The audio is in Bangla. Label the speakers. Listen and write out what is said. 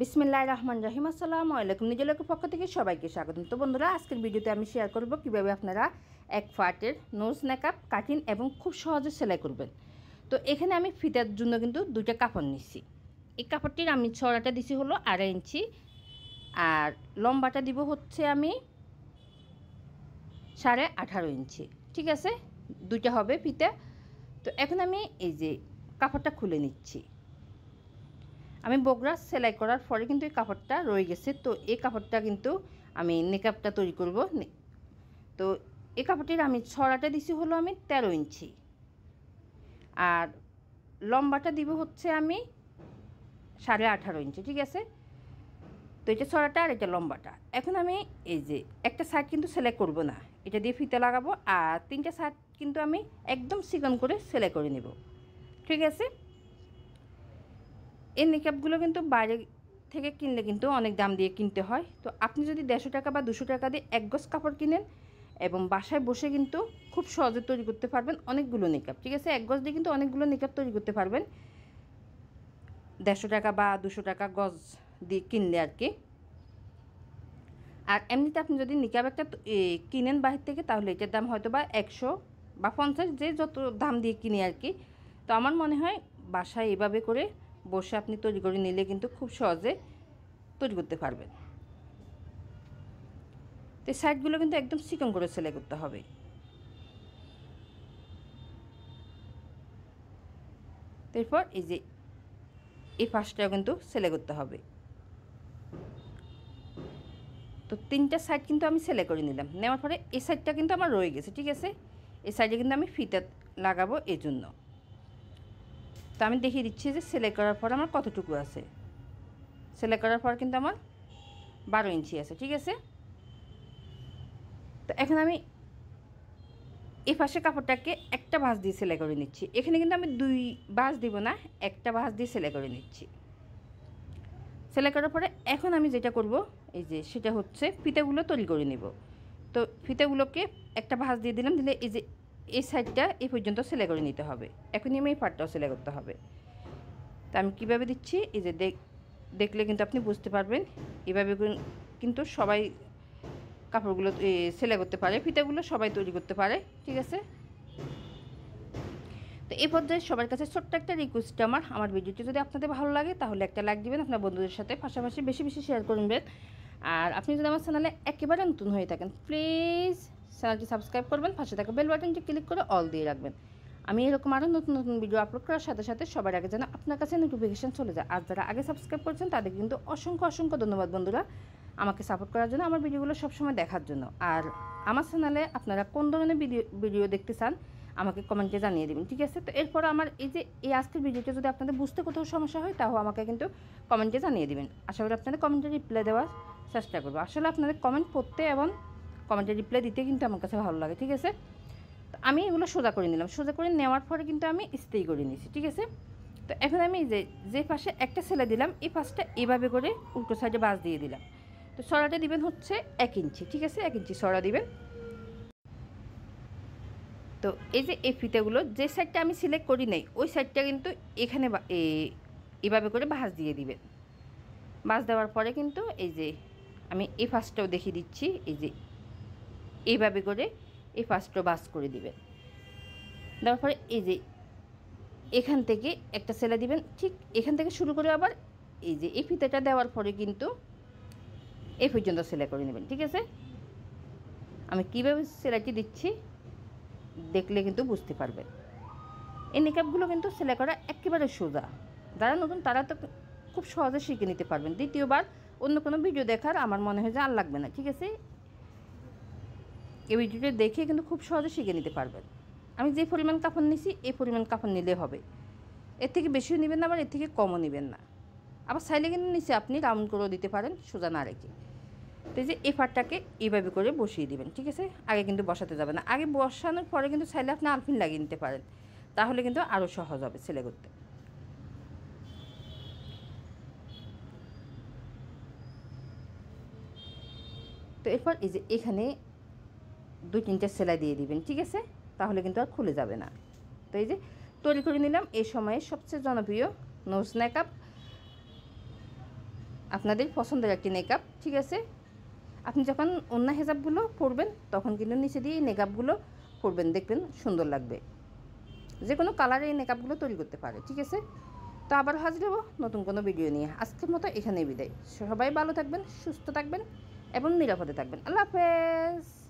Speaker 1: বিসমিল্লা রহমান রহিম আসসালাম আলাইকুম নিজ লোকের পক্ষ থেকে সবাইকে স্বাগতম তো বন্ধুরা আজকের ভিডিওতে আমি শেয়ার করব কীভাবে আপনারা এক ফাটের নোজ মেকআপ কাটিন এবং খুব সহজে সেলাই করবেন তো এখানে আমি ফিতার জন্য কিন্তু দুইটা কাপড় নিছি এই কাপড়টির আমি ছড়াটা দিছি হলো আড়াই ইঞ্চি আর লম্বাটা দিব হচ্ছে আমি সাড়ে আঠারো ইঞ্চি ঠিক আছে দুইটা হবে ফিতা তো এখন আমি এই যে কাপড়টা খুলে নিচ্ছি আমি বগরা সেলাই করার পরে কিন্তু এই কাপড়টা রয়ে গেছে তো এই কাপড়টা কিন্তু আমি নেকআপটা তৈরি করব তো এই কাপড়টির আমি ছড়াটা দিছি হলো আমি ১৩ ইঞ্চি আর লম্বাটা দিব হচ্ছে আমি সাড়ে আঠারো ইঞ্চি ঠিক আছে তো এটা ছড়াটা আর এটা লম্বাটা এখন আমি এই যে একটা সাইড কিন্তু সেলাই করব না এটা দিয়ে ফিতে লাগাবো আর তিনটা সাইড কিন্তু আমি একদম সিকন করে সেলাই করে নেব ঠিক আছে এই মেকআপগুলো কিন্তু বাইরে থেকে কিনলে কিন্তু অনেক দাম দিয়ে কিনতে হয় তো আপনি যদি দেড়শো টাকা বা দুশো টাকা দিয়ে এক গজ কাপড় কিনেন এবং বাসায় বসে কিন্তু খুব সহজে তৈরি করতে পারবেন অনেকগুলো মেকআপ ঠিক আছে এক গজ দিয়ে কিন্তু অনেকগুলো মেকআপ তৈরি করতে পারবেন দেড়শো টাকা বা দুশো টাকা গজ দিয়ে কিনলে আর কি আর এমনিতে আপনি যদি নিকাব একটা কিনেন বাহির থেকে তাহলে এটার দাম হয়তো বা একশো বা পঞ্চাশ যে যত দাম দিয়ে কিনে আর কি তো আমার মনে হয় বাসায় এভাবে করে বসে আপনি তৈরি করে নিলে কিন্তু খুব সহজে তৈরি করতে পারবেন তো সাইডগুলো কিন্তু একদম চিকন করে সেলাই করতে হবে এরপর এই যে এই ফাঁসটাও কিন্তু সেলাই করতে হবে তো তিনটা সাইড কিন্তু আমি সেলাই করে নিলাম নেওয়ার পরে এই সাইডটা কিন্তু আমার রয়ে গেছে ঠিক আছে এই সাইডে কিন্তু আমি ফিতে লাগাবো এই জন্য তো আমি দেখিয়ে দিচ্ছি যে সেলাই করার পর আমার কতটুকু আছে সেলাই করার পর কিন্তু আমার বারো ইঞ্চি আছে ঠিক আছে তো এখন আমি এ পাশে কাপড়টাকে একটা বাঁশ দিয়ে সেলাই করে নিচ্ছি এখানে কিন্তু আমি দুই বাঁশ দিব না একটা বাঁশ দিয়ে সেলাই করে নিচ্ছি সেলাই করার পরে এখন আমি যেটা করব এই যে সেটা হচ্ছে ফিতেগুলো তৈরি করে নেব তো ফিতেগুলোকে একটা ভাঁজ দিয়ে দিলাম দিলে এই যে এই সাইডটা এই পর্যন্ত সেলাই করে নিতে হবে এখনই আমি এই পার্টটাও সেলাই করতে হবে তা আমি কীভাবে দিচ্ছি এই যে দেখলে কিন্তু আপনি বুঝতে পারবেন এভাবে কিন্তু সবাই কাপড়গুলো সেলাই করতে পারে ফিতাগুলো সবাই তৈরি করতে পারে ঠিক আছে তো এই পর্যায়ে সবার কাছে ছোট্ট একটা রিকোয়েস্ট আমার আমার ভিডিওটি যদি আপনাদের ভালো লাগে তাহলে একটা লাইক দিবেন আপনার বন্ধুদের সাথে পাশাপাশি বেশি বেশি শেয়ার করবেন আর আপনি যদি আমার চ্যানেলে একেবারে নতুন হয়ে থাকেন প্লিজ চ্যানেলটি সাবস্ক্রাইব করবেন পাশে থাকা বেল বাটনটি ক্লিক করে অল দিয়ে রাখবেন আমি এরকম আরও নতুন নতুন ভিডিও আপলোড করার সাথে সাথে সবার আগে যেন আপনার কাছে নোটিফিকেশান চলে যায় আর যারা আগে সাবস্ক্রাইব করছেন তাদের কিন্তু অসংখ্য অসংখ্য ধন্যবাদ বন্ধুরা আমাকে সাপোর্ট করার জন্য আমার ভিডিওগুলো সবসময় দেখার জন্য আর আমার চ্যানেলে আপনারা কোন ধরনের ভিডিও ভিডিও দেখতে চান আমাকে কমেন্টে জানিয়ে দেবেন ঠিক আছে তো এরপর আমার এই যে এই আজকের ভিডিওটা যদি আপনাদের বুঝতে কোথাও সমস্যা হয় তাও আমাকে কিন্তু কমেন্টে জানিয়ে দেবেন আশা করি আপনাদের কমেন্টে রিপ্লাই দেওয়ার চেষ্টা করবো আসলে আপনাদের কমেন্ট পড়তে এবং কমেন্টে রিপ্লাই দিতে কিন্তু আমার কাছে ভালো লাগে ঠিক আছে তো আমি এগুলো সোজা করে নিলাম সোজা করে নেওয়ার পরে কিন্তু আমি স্টে করে নিয়েছি ঠিক আছে তো এখন আমি যে যে পাশে একটা সেলাই দিলাম এই পাশটা এভাবে করে উল্টো সাইডে বাস দিয়ে দিলাম তো সরাটা দিবেন হচ্ছে এক ইঞ্চি ঠিক আছে এক ইঞ্চি সরা দিবেন তো এই যে এই ফিতেগুলো যে সাইডটা আমি সিলেক্ট করি নাই ওই সাইডটা কিন্তু এখানে এভাবে করে ভাঁজ দিয়ে দিবেন ভাঁজ দেওয়ার পরে কিন্তু এই যে আমি এই ফার্স্টটাও দেখিয়ে দিচ্ছি এই যে এইভাবে করে এই ফার্স্টটা বাস করে দিবেন দেওয়ার পরে এই যে এখান থেকে একটা সেলাই দিবেন ঠিক এখান থেকে শুরু করে আবার এই যে এই ফিতেটা দেওয়ার পরে কিন্তু এই পর্যন্ত সেলাই করে নেবেন ঠিক আছে আমি কীভাবে সেলাইটি দিচ্ছি দেখলে কিন্তু বুঝতে পারবেন এই মেকআপগুলো কিন্তু সেলাই করা একেবারে সোজা যারা নতুন তারা তো খুব সহজে শিখে নিতে পারবেন দ্বিতীয়বার অন্য কোনো ভিডিও দেখার আমার মনে হয় যে আর লাগবে না ঠিক আছে এই ভিডিওটি দেখে কিন্তু খুব সহজে শিখে নিতে পারবেন আমি যে পরিমাণ কাপড় নিছি এই পরিমাণ কাপড় নিলে হবে এর থেকে বেশিও নেবেন না আবার এর থেকে কমও নেবেন না আবার সাইলে কিন্তু নিচে আপনি রাউন্ড করেও দিতে পারেন সোজা না রেখে তো যে এ ফাটটাকে এইভাবে করে বসিয়ে দিবেন ঠিক আছে আগে কিন্তু বসাতে যাবে না আগে বসানোর পরে কিন্তু সাইলে আপনি আলফিন লাগিয়ে নিতে পারেন তাহলে কিন্তু আরও সহজ হবে সেলে করতে তো এরপর এই যে এখানে দুই তিনটে সেলাই দিয়ে দিবেন ঠিক আছে তাহলে কিন্তু আর খুলে যাবে না তো এই যে তৈরি করে নিলাম এই সময়ে সবচেয়ে জনপ্রিয় নোজ মেকআপ আপনাদের পছন্দের একটি মেকআপ ঠিক আছে আপনি যখন অন্য হেজাবগুলো পরবেন তখন কিন্তু নিচে দিয়ে এই মেকআপগুলো পরবেন দেখবেন সুন্দর লাগবে যে কোনো কালারে এই মেকআপগুলো তৈরি করতে পারে ঠিক আছে তো আবার হাজির হবো নতুন কোনো ভিডিও নিয়ে আজকের মতো এখানেই বিদায় সবাই ভালো থাকবেন সুস্থ থাকবেন এবং নিরাপদে থাকবেন আল্লাহ হাফেজ